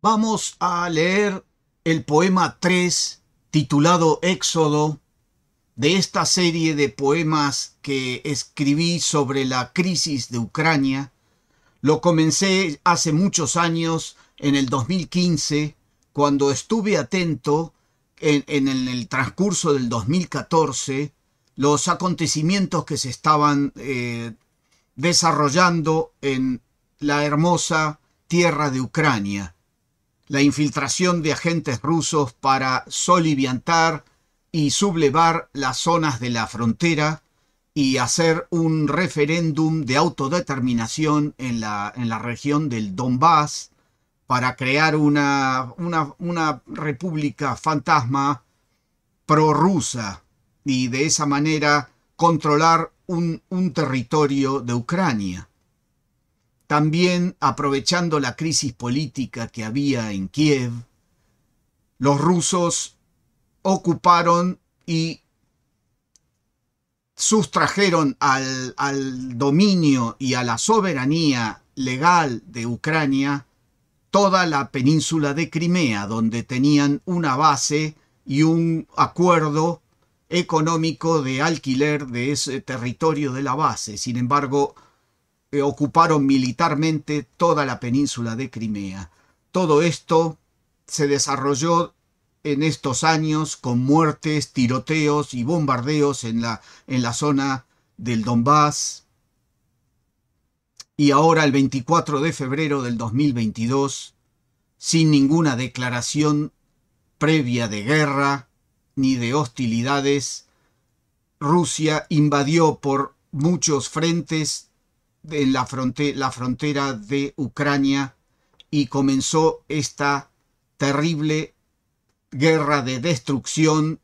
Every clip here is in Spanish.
Vamos a leer el poema 3 titulado Éxodo de esta serie de poemas que escribí sobre la crisis de Ucrania. Lo comencé hace muchos años, en el 2015, cuando estuve atento en, el transcurso del 2014 los acontecimientos que se estaban eh, desarrollando en la hermosa tierra de Ucrania la infiltración de agentes rusos para soliviantar y sublevar las zonas de la frontera y hacer un referéndum de autodeterminación en la, en la región del Donbass para crear una, una, una república fantasma prorrusa y de esa manera controlar un, un territorio de Ucrania. También aprovechando la crisis política que había en Kiev, los rusos ocuparon y sustrajeron al, al, dominio y a la soberanía legal de Ucrania toda la península de Crimea, donde tenían una base y un acuerdo económico de alquiler de ese territorio de la base. Sin embargo, eh, ocuparon militarmente toda la península de Crimea. Todo esto se desarrolló en estos años con muertes, tiroteos y bombardeos en la, en la zona del Donbass. Y ahora el 24 de febrero del 2022, sin ninguna declaración previa de guerra ni de hostilidades, Rusia invadió por muchos frentes en la, la frontera de Ucrania y comenzó esta terrible guerra de destrucción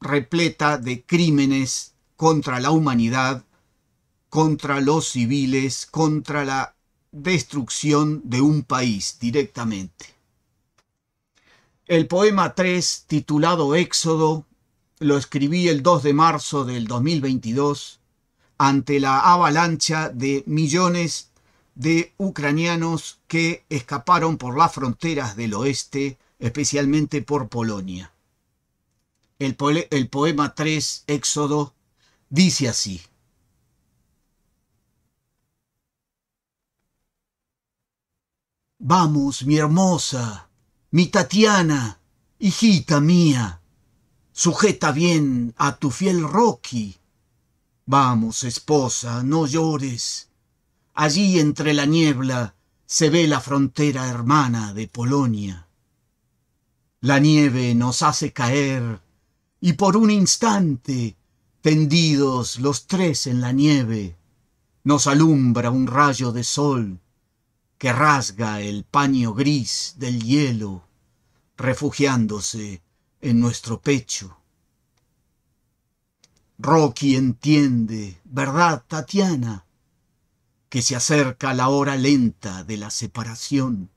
repleta de crímenes contra la humanidad, contra los civiles, contra la destrucción de un país directamente. El poema 3, titulado Éxodo, lo escribí el 2 de marzo del 2022 ante la avalancha de millones de ucranianos que escaparon por las fronteras del oeste, especialmente por Polonia. El, poema 3, Éxodo, dice así. Vamos, mi hermosa, mi Tatiana, hijita mía, sujeta bien a tu fiel Rocky, vamos, esposa, no llores. Allí entre la niebla se ve la frontera hermana de Polonia. La nieve nos hace caer y por un instante, tendidos los tres en la nieve, nos alumbra un rayo de sol que rasga el paño gris del hielo, refugiándose en nuestro pecho. Rocky entiende, ¿verdad, Tatiana? Que se acerca la hora lenta de la separación.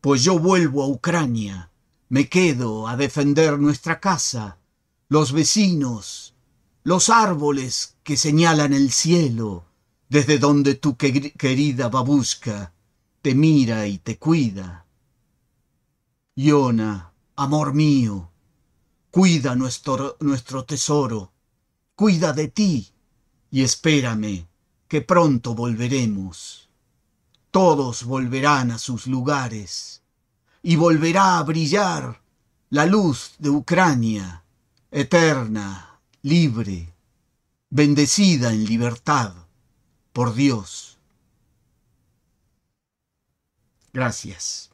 Pues yo vuelvo a Ucrania, me quedo a defender nuestra casa, los vecinos, los árboles que señalan el cielo, desde donde tu querida babusca te mira y te cuida. Iona, amor mío, Cuida nuestro, nuestro tesoro, cuida de ti y espérame, que pronto volveremos. Todos volverán a sus lugares y volverá a brillar la luz de Ucrania, eterna, libre, bendecida en libertad por Dios. Gracias.